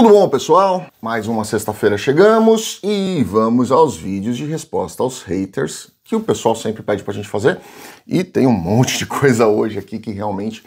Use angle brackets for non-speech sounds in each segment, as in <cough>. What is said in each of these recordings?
Tudo bom, pessoal? Mais uma sexta-feira chegamos e vamos aos vídeos de resposta aos haters que o pessoal sempre pede pra gente fazer. E tem um monte de coisa hoje aqui que realmente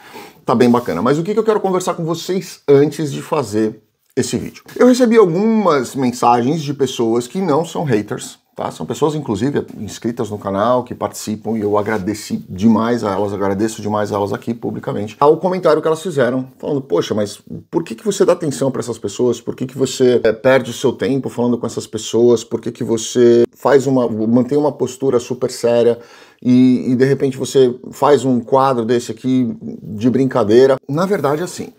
tá bem bacana. Mas o que, que eu quero conversar com vocês antes de fazer esse vídeo? Eu recebi algumas mensagens de pessoas que não são haters, Tá? São pessoas, inclusive, inscritas no canal, que participam e eu agradeci demais a elas, agradeço demais a elas aqui publicamente, ao comentário que elas fizeram, falando, poxa, mas por que, que você dá atenção para essas pessoas? Por que, que você é, perde o seu tempo falando com essas pessoas? Por que, que você faz uma, mantém uma postura super séria? E, e de repente você faz um quadro desse aqui de brincadeira. Na verdade, é assim,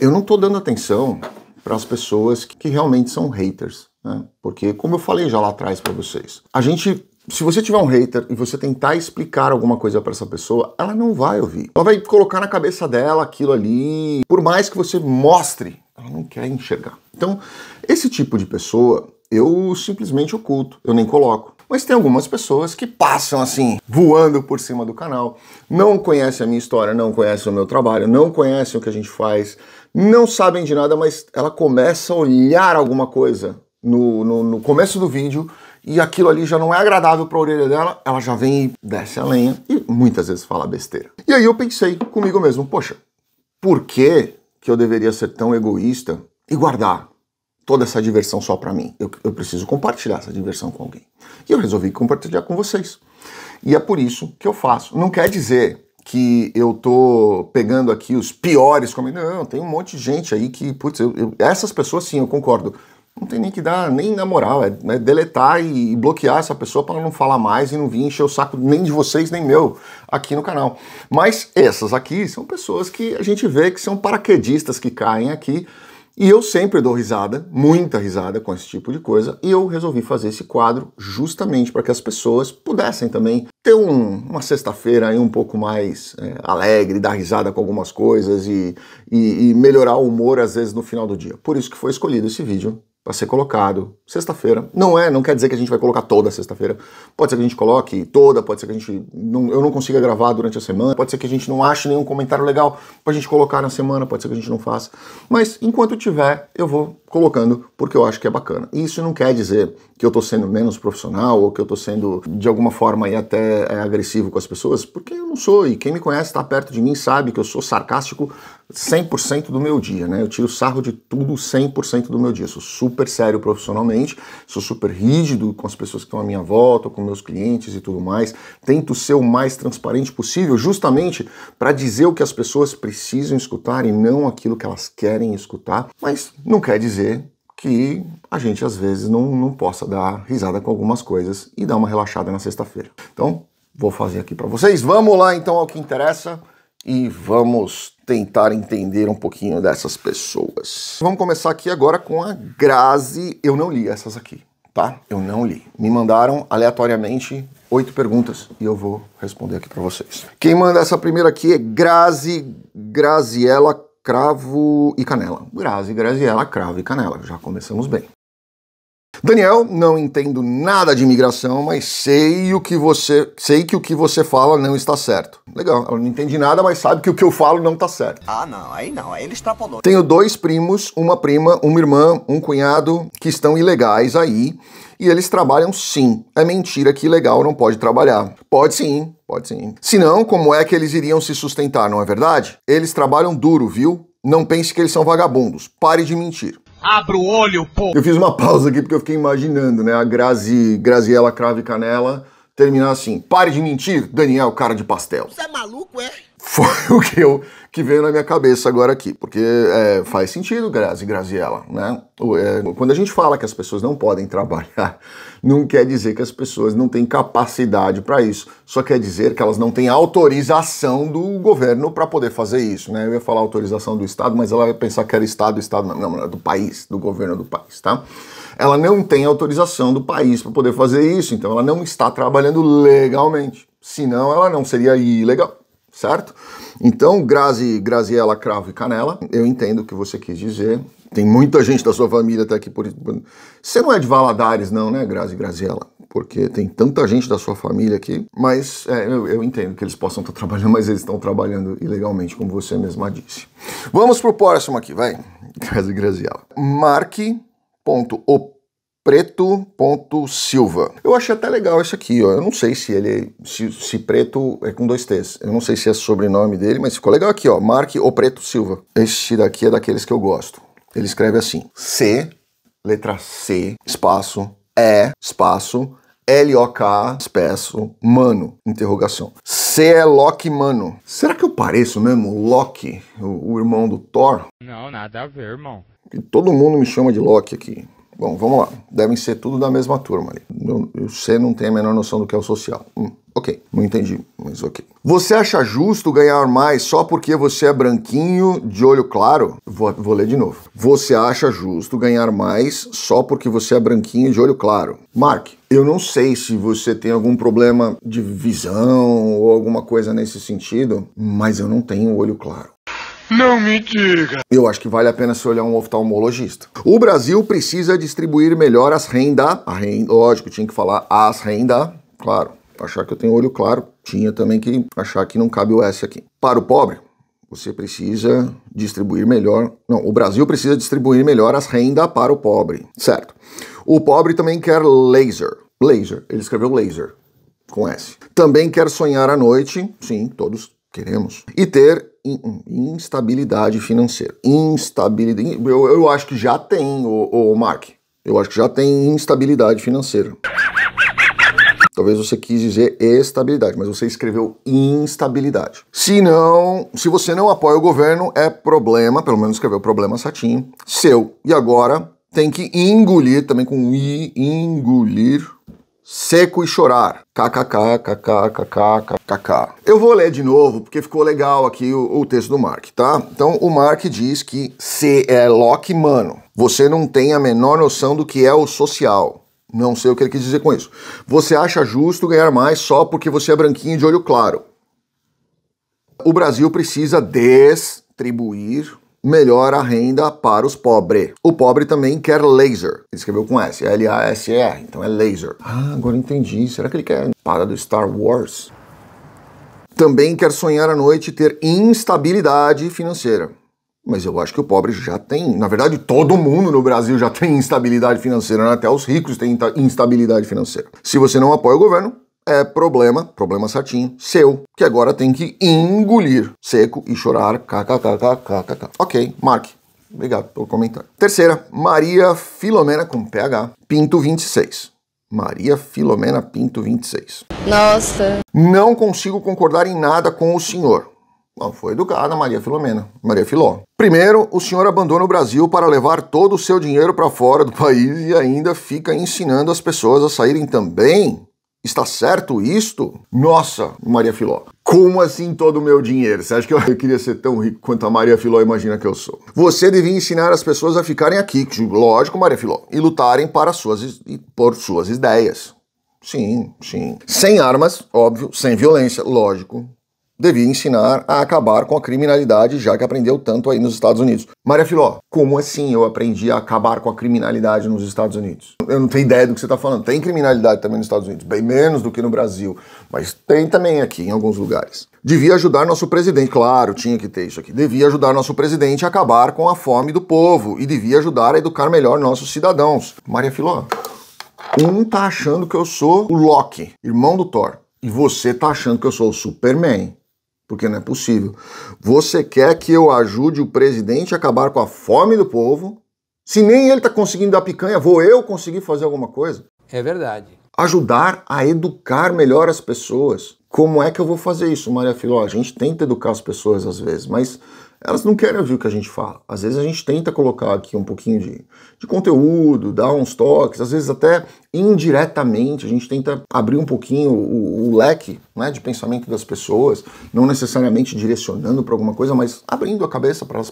eu não estou dando atenção para as pessoas que realmente são haters. Né? Porque, como eu falei já lá atrás para vocês, a gente se você tiver um hater e você tentar explicar alguma coisa para essa pessoa, ela não vai ouvir. Ela vai colocar na cabeça dela aquilo ali, por mais que você mostre, ela não quer enxergar. Então, esse tipo de pessoa eu simplesmente oculto, eu nem coloco. Mas tem algumas pessoas que passam assim, voando por cima do canal, não conhecem a minha história, não conhecem o meu trabalho, não conhecem o que a gente faz, não sabem de nada, mas ela começa a olhar alguma coisa no, no, no começo do vídeo e aquilo ali já não é agradável para a orelha dela, ela já vem e desce a lenha e muitas vezes fala besteira. E aí eu pensei comigo mesmo, poxa, por que que eu deveria ser tão egoísta e guardar toda essa diversão só para mim? Eu, eu preciso compartilhar essa diversão com alguém. E eu resolvi compartilhar com vocês. E é por isso que eu faço. Não quer dizer que eu tô pegando aqui os piores como Não, tem um monte de gente aí que, putz, eu, eu, essas pessoas sim, eu concordo não tem nem que dar nem na moral, é né, deletar e, e bloquear essa pessoa para não falar mais e não vir encher o saco nem de vocês nem meu aqui no canal. Mas essas aqui são pessoas que a gente vê que são paraquedistas que caem aqui e eu sempre dou risada, muita risada com esse tipo de coisa, e eu resolvi fazer esse quadro justamente para que as pessoas pudessem também ter um, uma sexta-feira aí um pouco mais é, alegre, dar risada com algumas coisas e, e, e melhorar o humor às vezes no final do dia. Por isso que foi escolhido esse vídeo para ser colocado sexta-feira. Não é, não quer dizer que a gente vai colocar toda sexta-feira. Pode ser que a gente coloque toda, pode ser que a gente não, eu não consiga gravar durante a semana, pode ser que a gente não ache nenhum comentário legal pra gente colocar na semana, pode ser que a gente não faça. Mas enquanto tiver, eu vou colocando porque eu acho que é bacana. E isso não quer dizer que eu tô sendo menos profissional ou que eu tô sendo de alguma forma aí até é, agressivo com as pessoas, porque eu não sou e quem me conhece tá perto de mim sabe que eu sou sarcástico 100% do meu dia, né? Eu tiro sarro de tudo 100% do meu dia. Eu sou super sério profissionalmente diferente, sou super rígido com as pessoas que estão à minha volta, com meus clientes e tudo mais. Tento ser o mais transparente possível, justamente para dizer o que as pessoas precisam escutar e não aquilo que elas querem escutar. Mas não quer dizer que a gente às vezes não, não possa dar risada com algumas coisas e dar uma relaxada na sexta-feira. Então, vou fazer aqui para vocês. Vamos lá então ao que interessa e vamos tentar entender um pouquinho dessas pessoas. Vamos começar aqui agora com a Grazi. Eu não li essas aqui, tá? Eu não li. Me mandaram aleatoriamente oito perguntas e eu vou responder aqui para vocês. Quem manda essa primeira aqui é Grazi, Graziella Cravo e Canela. Grazi, Graziella Cravo e Canela. Já começamos bem. Daniel, não entendo nada de imigração, mas sei o que você sei que o que você fala não está certo. Legal, ela não entende nada, mas sabe que o que eu falo não está certo. Ah, não, aí não, aí ele extrapolou. Tenho dois primos, uma prima, uma irmã, um cunhado que estão ilegais aí e eles trabalham sim. É mentira que ilegal não pode trabalhar. Pode sim, pode sim. Se não, como é que eles iriam se sustentar, não é verdade? Eles trabalham duro, viu? Não pense que eles são vagabundos. Pare de mentir. Abra o olho, pô! Eu fiz uma pausa aqui porque eu fiquei imaginando, né? A Grazi, Graziela Crave Canela terminar assim. Pare de mentir, Daniel, cara de pastel. Você é maluco, é? foi <laughs> o que, eu, que veio na minha cabeça agora aqui, porque é, faz sentido, Grazi, Graziella, né? É, quando a gente fala que as pessoas não podem trabalhar, <laughs> não quer dizer que as pessoas não têm capacidade para isso, só quer dizer que elas não têm autorização do governo para poder fazer isso, né? Eu ia falar autorização do Estado, mas ela ia pensar que era Estado, Estado não, não, do país, do governo do país, tá? Ela não tem autorização do país para poder fazer isso, então ela não está trabalhando legalmente, senão ela não seria ilegal certo? Então, Grazi, Graziella, Cravo e Canela, eu entendo o que você quis dizer. Tem muita gente da sua família até aqui por Você não é de Valadares, não, né, Grazi Graziella? Porque tem tanta gente da sua família aqui. Mas é, eu, eu, entendo que eles possam estar trabalhando, mas eles estão trabalhando ilegalmente, como você mesma disse. Vamos pro próximo aqui, vai. <laughs> Grazi Graziella. Marque.op preto.silva. Eu achei até legal esse aqui, ó. Eu não sei se ele se, se, preto é com dois T's. Eu não sei se é sobrenome dele, mas ficou legal aqui, ó. Marque o Preto Silva. Esse daqui é daqueles que eu gosto. Ele escreve assim: C, letra C, espaço, E, espaço, L-O-K, espaço, mano, interrogação. C é Loki, mano. Será que eu pareço mesmo Loki, o, o irmão do Thor? Não, nada a ver, irmão. Todo mundo me chama de Loki aqui. Bom, vamos lá. Devem ser tudo da mesma turma ali. Você não tem a menor noção do que é o social. Hum, ok, não entendi, mas ok. Você acha justo ganhar mais só porque você é branquinho, de olho claro? Vou, vou ler de novo. Você acha justo ganhar mais só porque você é branquinho, de olho claro? Mark, eu não sei se você tem algum problema de visão ou alguma coisa nesse sentido, mas eu não tenho olho claro. Não me diga! Eu acho que vale a pena se olhar um oftalmologista. O Brasil precisa distribuir melhor as renda, a renda, lógico, tinha que falar as renda, claro. Achar que eu tenho olho claro, tinha também que achar que não cabe o S aqui. Para o pobre, você precisa distribuir melhor. Não, o Brasil precisa distribuir melhor as renda para o pobre, certo? O pobre também quer laser. Laser, ele escreveu laser com S. Também quer sonhar à noite, sim, todos queremos. E ter instabilidade financeira. Instabilidade. Eu, eu acho que já tem, o, Mark. Eu acho que já tem instabilidade financeira. Talvez você quis dizer estabilidade, mas você escreveu instabilidade. Se não, se você não apoia o governo, é problema, pelo menos escreveu problema satinho, seu. E agora tem que engolir, também com i, engolir seco e chorar. KKKKKKKKK. Eu vou ler de novo porque ficou legal aqui o, o, texto do Mark, tá? Então o Mark diz que se é Loki, mano, você não tem a menor noção do que é o social. Não sei o que ele quis dizer com isso. Você acha justo ganhar mais só porque você é branquinho de olho claro. O Brasil precisa distribuir melhora a renda para os pobres. O pobre também quer laser. Ele escreveu com S, L-A-S-E, então é laser. Ah, agora entendi. Será que ele quer para do Star Wars? Também quer sonhar à noite e ter instabilidade financeira. Mas eu acho que o pobre já tem. Na verdade, todo mundo no Brasil já tem instabilidade financeira, né? até os ricos têm instabilidade financeira. Se você não apoia o governo, é problema, problema certinho, seu, que agora tem que engolir seco e chorar, kkkkkkk. Ok, marque. Obrigado pelo comentário. Terceira, Maria Filomena com PH, Pinto 26. Maria Filomena Pinto 26. Nossa. Não consigo concordar em nada com o senhor. Não, foi educada Maria Filomena, Maria Filó. Primeiro, o senhor abandona o Brasil para levar todo o seu dinheiro para fora do país e ainda fica ensinando as pessoas a saírem também Está certo isto? Nossa, Maria Filó. Como assim todo o meu dinheiro? Você acha que eu, queria ser tão rico quanto a Maria Filó imagina que eu sou? Você devia ensinar as pessoas a ficarem aqui, lógico, Maria Filó, e lutarem para suas e por suas ideias. Sim, sim. Sem armas, óbvio, sem violência, lógico devia ensinar a acabar com a criminalidade, já que aprendeu tanto aí nos Estados Unidos. Maria Filó, como assim eu aprendi a acabar com a criminalidade nos Estados Unidos? Eu não tenho ideia do que você está falando. Tem criminalidade também nos Estados Unidos, bem menos do que no Brasil, mas tem também aqui em alguns lugares. Devia ajudar nosso presidente, claro, tinha que ter isso aqui. Devia ajudar nosso presidente a acabar com a fome do povo e devia ajudar a educar melhor nossos cidadãos. Maria Filó, um tá achando que eu sou o Loki, irmão do Thor. E você tá achando que eu sou o Superman porque não é possível. Você quer que eu ajude o presidente a acabar com a fome do povo? Se nem ele está conseguindo dar picanha, vou eu conseguir fazer alguma coisa? É verdade. Ajudar a educar melhor as pessoas como é que eu vou fazer isso, Maria Filó? A gente tenta educar as pessoas às vezes, mas elas não querem ouvir o que a gente fala. Às vezes a gente tenta colocar aqui um pouquinho de, de conteúdo, dar uns toques, às vezes até indiretamente a gente tenta abrir um pouquinho o, o leque né, de pensamento das pessoas, não necessariamente direcionando para alguma coisa, mas abrindo a cabeça para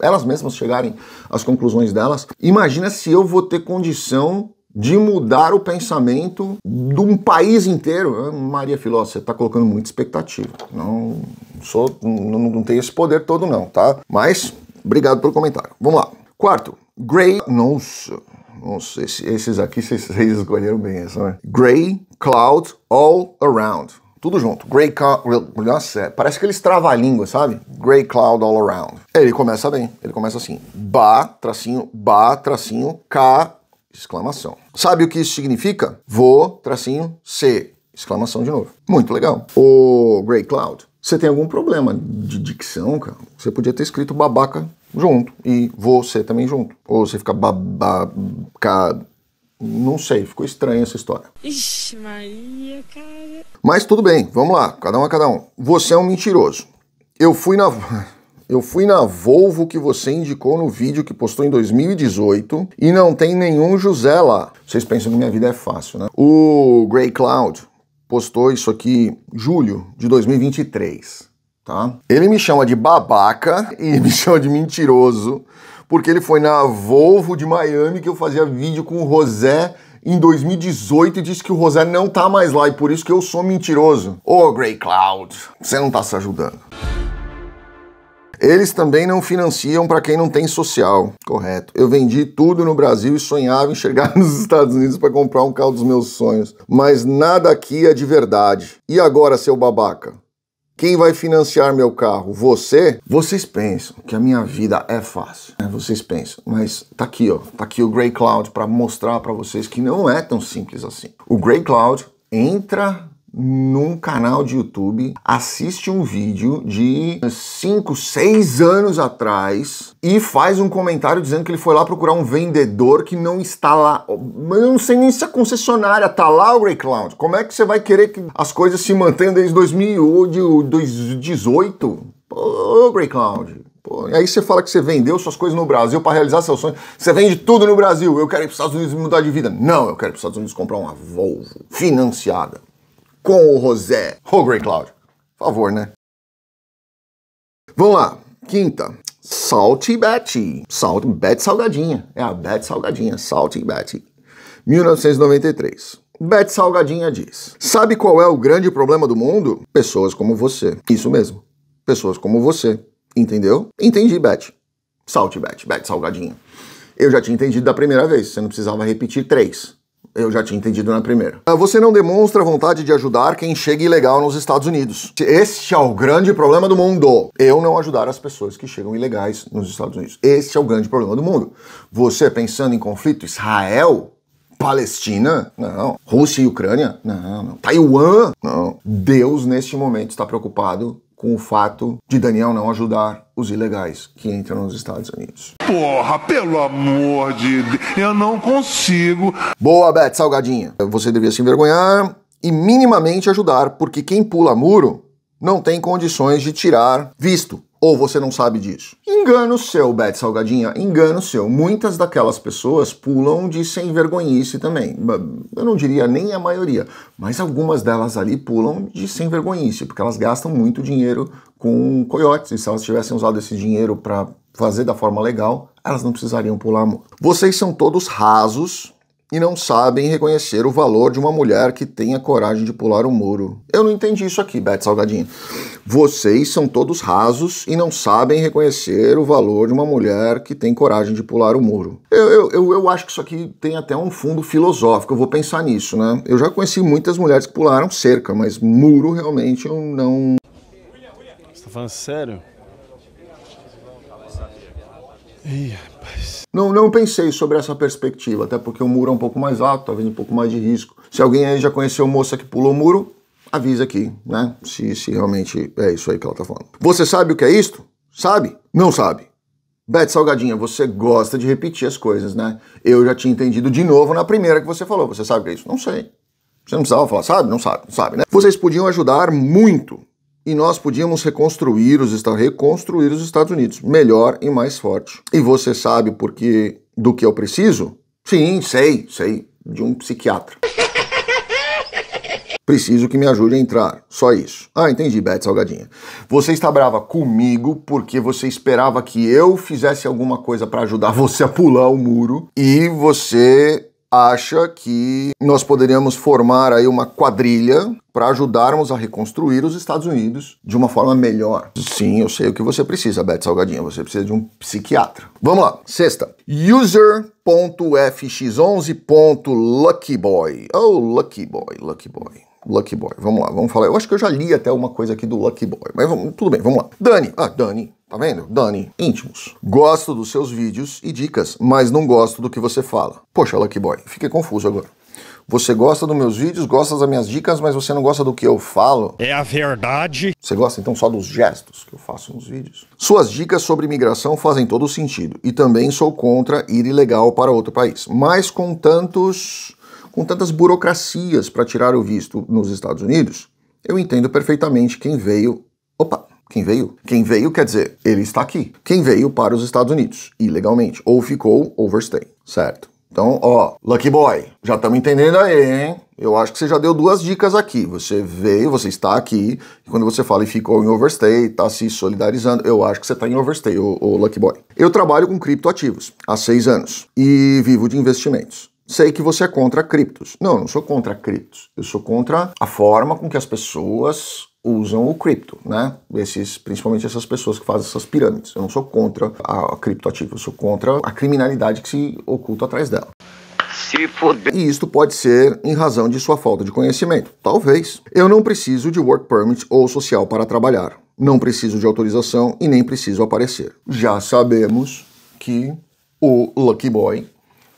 elas mesmas chegarem às conclusões delas. Imagina se eu vou ter condição de mudar o pensamento de um país inteiro. Maria Filó, você está colocando muita expectativa. Não sou, não, não tenho esse poder todo não, tá? Mas obrigado pelo comentário. Vamos lá. Quarto, Gray, nossa, nossa esse, esses aqui <laughs> vocês, escolheram bem essa, né? Gray cloud all around. Tudo junto. Grey Cloud. Nossa, é, parece que ele trava a língua, sabe? Grey Cloud All Around. Ele começa bem. Ele começa assim. Ba, tracinho, ba, tracinho, K, exclamação. Sabe o que isso significa? Vou, tracinho, c exclamação de novo. Muito legal. O Grey Cloud, você tem algum problema de dicção, cara? Você podia ter escrito babaca junto e você também junto. Ou você fica babaca... Não sei, ficou estranha essa história. Ixi, Maria, cara. Mas tudo bem, vamos lá, cada um a cada um. Você é um mentiroso. Eu fui na... Eu fui na Volvo que você indicou no vídeo que postou em 2018 e não tem nenhum José lá. Vocês pensam que minha vida é fácil, né? O Grey Cloud postou isso aqui julho de 2023, tá? Ele me chama de babaca e me <laughs> chama de mentiroso porque ele foi na Volvo de Miami que eu fazia vídeo com o José em 2018 e disse que o José não tá mais lá e por isso que eu sou mentiroso. Ô, Grey Cloud, você não tá se ajudando. Eles também não financiam para quem não tem social. Correto. Eu vendi tudo no Brasil e sonhava em chegar <laughs> nos Estados Unidos para comprar um carro dos meus sonhos. Mas nada aqui é de verdade. E agora, seu babaca? Quem vai financiar meu carro? Você? Vocês pensam que a minha vida é fácil. Né? Vocês pensam, mas tá aqui, ó, tá aqui o Grey Cloud para mostrar para vocês que não é tão simples assim. O Grey Cloud entra num canal de YouTube, assiste um vídeo de 5, 6 anos atrás e faz um comentário dizendo que ele foi lá procurar um vendedor que não está lá. Mas eu não sei nem se a concessionária tá lá, o Grey Cloud. Como é que você vai querer que as coisas se mantenham desde 2018? Ô, Grey Cloud. Pô, aí você fala que você vendeu suas coisas no Brasil para realizar seus sonhos. Você vende tudo no Brasil. Eu quero ir para os Estados Unidos mudar de vida. Não, eu quero ir para os Estados Unidos comprar uma Volvo financiada com o Rosé. Ô, oh, Grey Cláudio, por favor, né? Vamos lá. Quinta. Salty Betty. Salt Bet Salgadinha. É a Bet Salgadinha. Salty Betty. 1993. Bet Salgadinha diz: Sabe qual é o grande problema do mundo? Pessoas como você. Isso mesmo. Pessoas como você. Entendeu? Entendi, Bet. Salte, Bet. Bet Salgadinha. Eu já tinha entendido da primeira vez. Você não precisava repetir três. Eu já tinha entendido na primeira. Ah, você não demonstra vontade de ajudar quem chega ilegal nos Estados Unidos. Este é o grande problema do mundo. Eu não ajudar as pessoas que chegam ilegais nos Estados Unidos. Este é o grande problema do mundo. Você pensando em conflito Israel, Palestina? Não. Rússia e Ucrânia? Não, não. Taiwan? Não. Deus, neste momento, está preocupado com o fato de Daniel não ajudar os ilegais que entram nos Estados Unidos. Porra, pelo amor de Deus, eu não consigo. Boa, Beth Salgadinha. Você devia se envergonhar e minimamente ajudar, porque quem pula muro não tem condições de tirar visto. Ou você não sabe disso? Engano seu, Beth Salgadinha, engano seu. Muitas daquelas pessoas pulam de sem vergonhice também. Eu não diria nem a maioria, mas algumas delas ali pulam de sem vergonhice, porque elas gastam muito dinheiro com coiotes. E se elas tivessem usado esse dinheiro para fazer da forma legal, elas não precisariam pular. Vocês são todos rasos, e não sabem reconhecer o valor de uma mulher que tenha coragem de pular o um muro. Eu não entendi isso aqui, Beth Salgadinho. Vocês são todos rasos e não sabem reconhecer o valor de uma mulher que tem coragem de pular o um muro. Eu, eu, eu, eu, acho que isso aqui tem até um fundo filosófico, eu vou pensar nisso, né? Eu já conheci muitas mulheres que pularam cerca, mas muro realmente eu não. Você tá falando sério? Ih, não, não pensei sobre essa perspectiva, até porque o muro é um pouco mais alto, talvez um pouco mais de risco. Se alguém aí já conheceu moça que pulou o muro, avisa aqui, né? Se, se realmente é isso aí que ela tá falando. Você sabe o que é isto? Sabe? Não sabe. Beth Salgadinha, você gosta de repetir as coisas, né? Eu já tinha entendido de novo na primeira que você falou. Você sabe o que é isso? Não sei. Você não precisava falar, sabe? Não sabe, não sabe, né? Vocês podiam ajudar muito e nós podíamos reconstruir os, reconstruir os Estados Unidos melhor e mais forte. E você sabe por que, do que eu preciso? Sim, sei, sei, de um psiquiatra. <laughs> Preciso que me ajude a entrar, só isso. Ah, entendi, Beth Salgadinha. Você está brava comigo porque você esperava que eu fizesse alguma coisa para ajudar você a pular o muro e você acha que nós poderíamos formar aí uma quadrilha para ajudarmos a reconstruir os Estados Unidos de uma forma melhor. Sim, eu sei o que você precisa, Beto Salgadinho. Você precisa de um psiquiatra. Vamos lá. Sexta. User.fx11.luckyboy. Oh, Lucky Boy, Lucky Boy. Lucky Boy, vamos lá, vamos falar. Eu acho que eu já li até uma coisa aqui do Lucky Boy, mas vamos, tudo bem, vamos lá. Dani, ah, Dani, Tá vendo? Dani, íntimos. Gosto dos seus vídeos e dicas, mas não gosto do que você fala. Poxa, Lucky Boy, fiquei confuso agora. Você gosta dos meus vídeos, gosta das minhas dicas, mas você não gosta do que eu falo. É a verdade. Você gosta então só dos gestos que eu faço nos vídeos. Suas dicas sobre imigração fazem todo sentido. E também sou contra ir ilegal para outro país. Mas com tantos. com tantas burocracias para tirar o visto nos Estados Unidos, eu entendo perfeitamente quem veio. Opa! Quem veio? Quem veio quer dizer, ele está aqui. Quem veio para os Estados Unidos, ilegalmente, ou ficou overstay, certo? Então, ó, Lucky Boy, já estamos entendendo aí, hein? Eu acho que você já deu duas dicas aqui. Você veio, você está aqui, e quando você fala e ficou em overstay, está se solidarizando, eu acho que você está em overstay, ô, ô Lucky Boy. Eu trabalho com criptoativos há seis anos e vivo de investimentos sei que você é contra criptos. Não, eu não sou contra criptos. Eu sou contra a forma com que as pessoas usam o cripto, né? Esses, principalmente essas pessoas que fazem essas pirâmides. Eu não sou contra a criptoativa, eu sou contra a criminalidade que se oculta atrás dela. E isto pode ser em razão de sua falta de conhecimento. Talvez. Eu não preciso de work permit ou social para trabalhar. Não preciso de autorização e nem preciso aparecer. Já sabemos que o Lucky Boy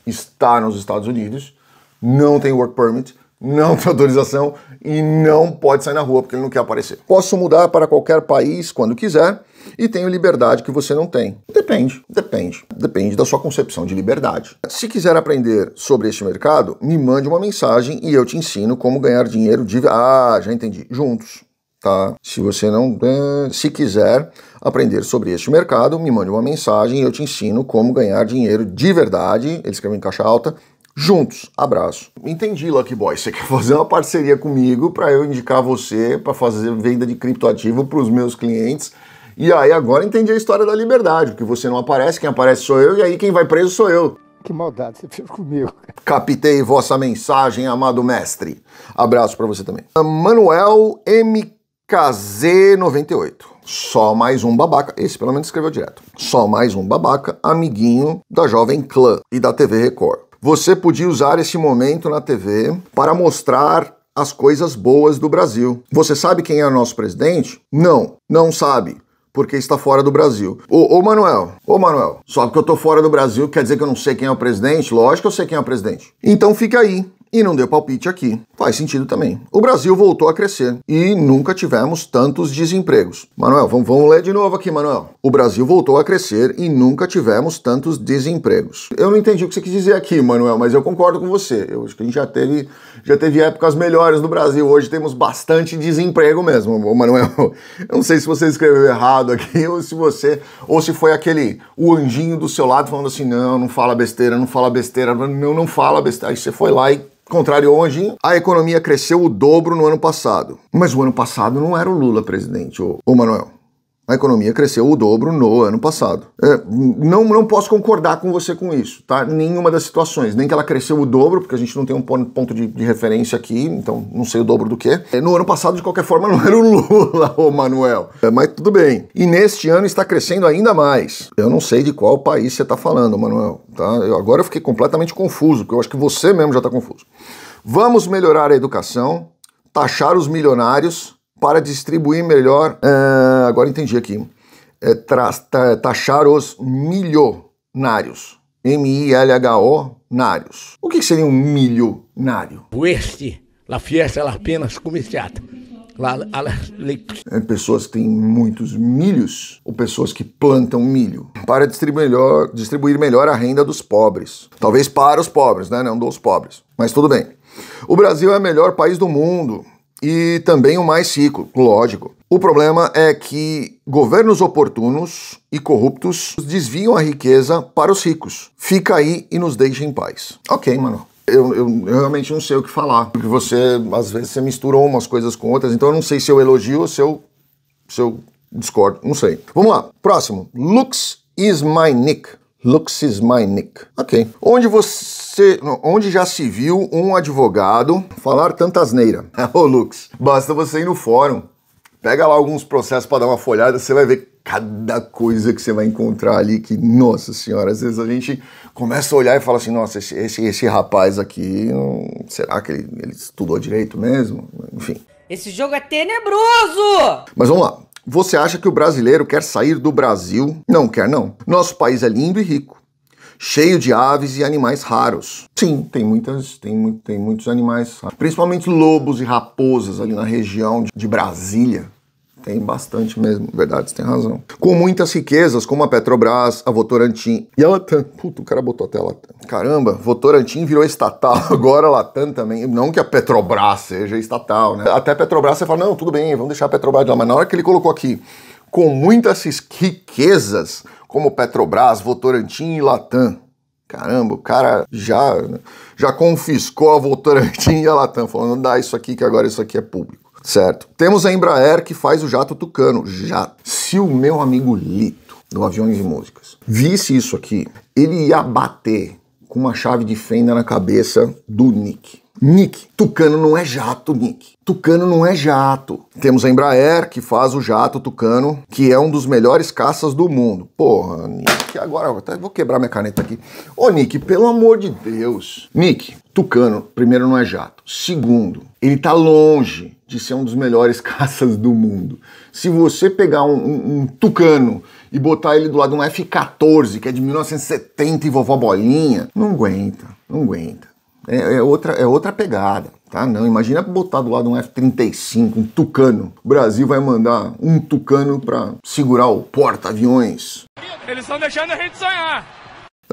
está nos Estados Unidos, não tem work permit, não tem autorização e não pode sair na rua porque ele não quer aparecer. Posso mudar para qualquer país quando quiser e tenho liberdade que você não tem. Depende, depende, depende da sua concepção de liberdade. Se quiser aprender sobre este mercado, me mande uma mensagem e eu te ensino como ganhar dinheiro de Ah, já entendi. Juntos. Tá? Se você não, né, se quiser aprender sobre este mercado, me mande uma mensagem e eu te ensino como ganhar dinheiro de verdade. Ele escreveu em caixa alta juntos. Abraço. Entendi, Lucky Boy. Você quer fazer uma parceria comigo para eu indicar você para fazer venda de criptoativo para os meus clientes. E aí agora entendi a história da liberdade, porque você não aparece, quem aparece sou eu, e aí quem vai preso sou eu. Que maldade você fez comigo. Captei vossa mensagem, amado mestre. Abraço para você também. Manuel MKZ98. Só mais um babaca. Esse pelo menos escreveu direto. Só mais um babaca, amiguinho da Jovem Clã e da TV Record você podia usar esse momento na TV para mostrar as coisas boas do Brasil. Você sabe quem é o nosso presidente? Não, não sabe. Porque está fora do Brasil. Ô, ô Manuel, ô Manuel, só que eu tô fora do Brasil quer dizer que eu não sei quem é o presidente? Lógico que eu sei quem é o presidente. Então fica aí e não deu palpite aqui. Faz sentido também. O Brasil voltou a crescer e nunca tivemos tantos desempregos. Manuel, vamos, vamos ler de novo aqui, Manuel. O Brasil voltou a crescer e nunca tivemos tantos desempregos. Eu não entendi o que você quis dizer aqui, Manuel, mas eu concordo com você. Eu acho que a gente já teve, já teve épocas melhores no Brasil. Hoje temos bastante desemprego mesmo, Manuel. <laughs> Eu não sei se você escreveu errado aqui ou se você ou se foi aquele o anjinho do seu lado falando assim: "Não, não fala besteira, não fala besteira, não não fala besteira". Aí você foi lá e Contrário ao Anjinho, a economia cresceu o dobro no ano passado. Mas o ano passado não era o Lula presidente, ô, ô Manuel. A economia cresceu o dobro no ano passado. É, não, não posso concordar com você com isso, tá? Nenhuma das situações. Nem que ela cresceu o dobro, porque a gente não tem um ponto de, de referência aqui, então não sei o dobro do que. É, no ano passado, de qualquer forma, <laughs> não era o Lula, ô Manuel. É, mas tudo bem. E neste ano está crescendo ainda mais. Eu não sei de qual país você está falando, Manuel. Tá? Eu, agora eu fiquei completamente confuso, porque eu acho que você mesmo já está confuso. Vamos melhorar a educação, taxar os milionários para distribuir melhor. É, agora entendi aqui. É, tra, ta, taxar os milionários. M-I-L-H-O, nários. O que, seria um milionário? Este, la fiesta, las apenas comerciata. La, la, la, é, pessoas que têm muitos milhos ou pessoas que plantam milho para distribuir melhor, distribuir melhor a renda dos pobres. Talvez para os pobres, né? Não dos pobres. Mas tudo bem. O Brasil é o melhor país do mundo e também o mais lógico. O problema é que governos oportunos e corruptos desviam a riqueza para os ricos. Fica aí e nos deixa em paz. Ok, mano. Eu, eu, eu, realmente não sei o que falar. Porque você, às vezes, você misturou umas coisas com outras, então eu não sei se eu elogio ou se eu, se eu discordo. Não sei. Vamos lá. Próximo. Lux is my nick. Luxismainik. Ok. Onde você. Onde já se viu um advogado falar tantas <laughs> É Ô, Lux, basta você ir no fórum. Pega lá alguns processos para dar uma folhada, você vai ver cada coisa que você vai encontrar ali que, nossa senhora, às vezes a gente começa a olhar e fala assim, nossa, esse, esse, esse rapaz aqui, será que ele, ele estudou direito mesmo? Enfim. Esse jogo é tenebroso! Mas vamos lá. Você acha que o brasileiro quer sair do Brasil? Não quer, não. Nosso país é lindo e rico, cheio de aves e animais raros. Sim, tem, muitas, tem, tem muitos animais, principalmente lobos e raposas ali na região de Brasília. Tem bastante mesmo, verdade, você tem razão. Com muitas riquezas, como a Petrobras, a Votorantim e a Latam. Puta, o cara botou até a Latam. Caramba, Votorantim virou estatal, <laughs> agora a Latam também. Não que a Petrobras seja estatal, né? Até a Petrobras você fala, não, tudo bem, vamos deixar a Petrobras lá. Mas na hora que ele colocou aqui, com muitas riquezas, como Petrobras, Votorantim e Latam. Caramba, o cara já, já confiscou a Votorantim <laughs> e a Latam, falando, dá isso aqui que agora isso aqui é público. Certo. Temos a Embraer que faz o jato tucano. Jato. Se o meu amigo Lito, do Aviões e Músicas, visse isso aqui, ele ia bater com uma chave de fenda na cabeça do Nick. Nick, Tucano não é jato, Nick. Tucano não é jato. Temos a Embraer, que faz o jato Tucano, que é um dos melhores caças do mundo. Porra, Nick, agora vou quebrar minha caneta aqui. Ô, Nick, pelo amor de Deus. Nick, Tucano, primeiro, não é jato. Segundo, ele tá longe de ser um dos melhores <laughs> caças do mundo. Se você pegar um, um, um tucano e botar ele do lado de um F-14, que é de 1970 e vovó bolinha, não aguenta, não aguenta. É, é, outra, é outra pegada, tá? Não, imagina botar do lado um F-35, um tucano. O Brasil vai mandar um tucano para segurar o porta-aviões. Eles estão deixando a gente sonhar.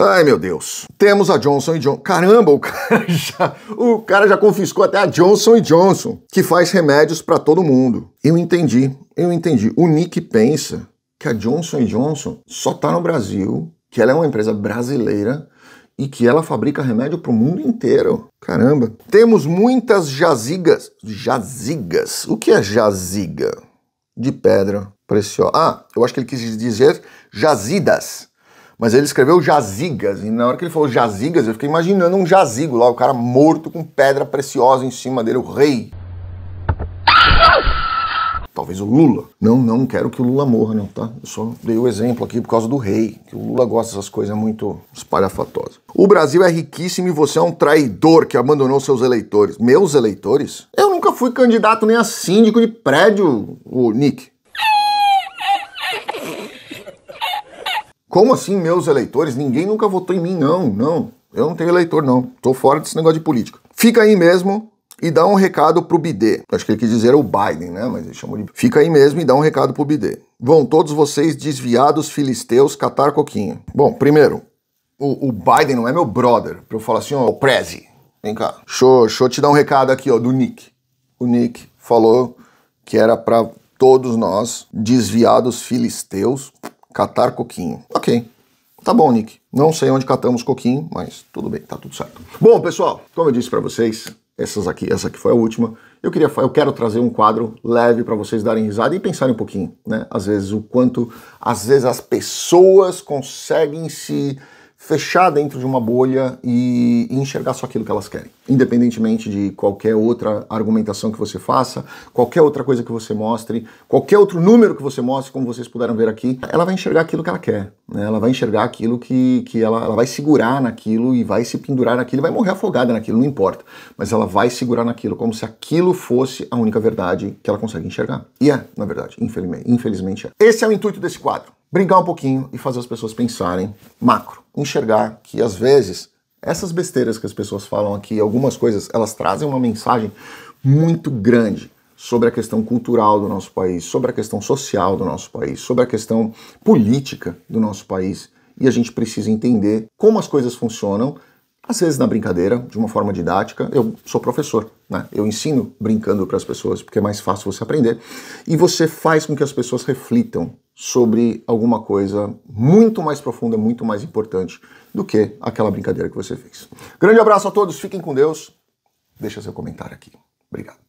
Ai, meu Deus. Temos a Johnson Johnson. Caramba, o cara, <laughs> já, o cara já confiscou até a Johnson Johnson, que faz remédios para todo mundo. Eu entendi, eu entendi. O Nick pensa que a Johnson Johnson só tá no Brasil, que ela é uma empresa brasileira e que ela fabrica remédio para o mundo inteiro. Caramba. Temos muitas jazigas. Jazigas. O que é jaziga? De pedra preciosa. Ah, eu acho que ele quis dizer jazidas mas ele escreveu jazigas, e na hora que ele falou jazigas, eu fiquei imaginando um jazigo lá, o cara morto com pedra preciosa em cima dele, o rei. Talvez o Lula. Não, não quero que o Lula morra, não, tá? Eu só dei o exemplo aqui por causa do rei, que o Lula gosta dessas coisas muito espalhafatosas. O Brasil é riquíssimo e você é um traidor que abandonou seus eleitores. Meus eleitores? Eu nunca fui candidato nem a síndico de prédio, o Nick. Como assim meus eleitores? Ninguém nunca votou em mim, não, não. Eu não tenho eleitor, não. Tô fora desse negócio de política. Fica aí mesmo e dá um recado pro BD. Acho que ele quis dizer o Biden, né? Mas ele chamou de... Fica aí mesmo e dá um recado pro BD. Vão todos vocês desviados filisteus catar coquinho. Bom, primeiro, o, o Biden não é meu brother. Pra eu falar assim, ó, oh, Prezi. Vem cá. Deixa, deixa eu te dar um recado aqui, ó, do Nick. O Nick falou que era para todos nós, desviados filisteus, Catar coquinho. Ok. Tá bom, Nick. Não sei onde catamos coquinho, mas tudo bem, tá tudo certo. Bom, pessoal, como eu disse para vocês, essas aqui, essa aqui foi a última. Eu queria, eu quero trazer um quadro leve para vocês darem risada e pensarem um pouquinho, né? Às vezes o quanto, às vezes as pessoas conseguem se fechar dentro de uma bolha e enxergar só aquilo que elas querem, independentemente de qualquer outra argumentação que você faça, qualquer outra coisa que você mostre, qualquer outro número que você mostre, como vocês puderam ver aqui, ela vai enxergar aquilo que ela quer, né? ela vai enxergar aquilo que, que ela, ela vai segurar naquilo e vai se pendurar naquilo, vai morrer afogada naquilo, não importa, mas ela vai segurar naquilo, como se aquilo fosse a única verdade que ela consegue enxergar. E é, na verdade, infelizmente, infelizmente é. Esse é o intuito desse quadro brincar um pouquinho e fazer as pessoas pensarem macro, enxergar que às vezes essas besteiras que as pessoas falam aqui, algumas coisas, elas trazem uma mensagem muito grande sobre a questão cultural do nosso país, sobre a questão social do nosso país, sobre a questão política do nosso país. E a gente precisa entender como as coisas funcionam às vezes na brincadeira, de uma forma didática. Eu sou professor, né? Eu ensino brincando para as pessoas, porque é mais fácil você aprender. E você faz com que as pessoas reflitam sobre alguma coisa muito mais profunda, muito mais importante do que aquela brincadeira que você fez. Grande abraço a todos, fiquem com Deus. Deixa seu comentário aqui. Obrigado.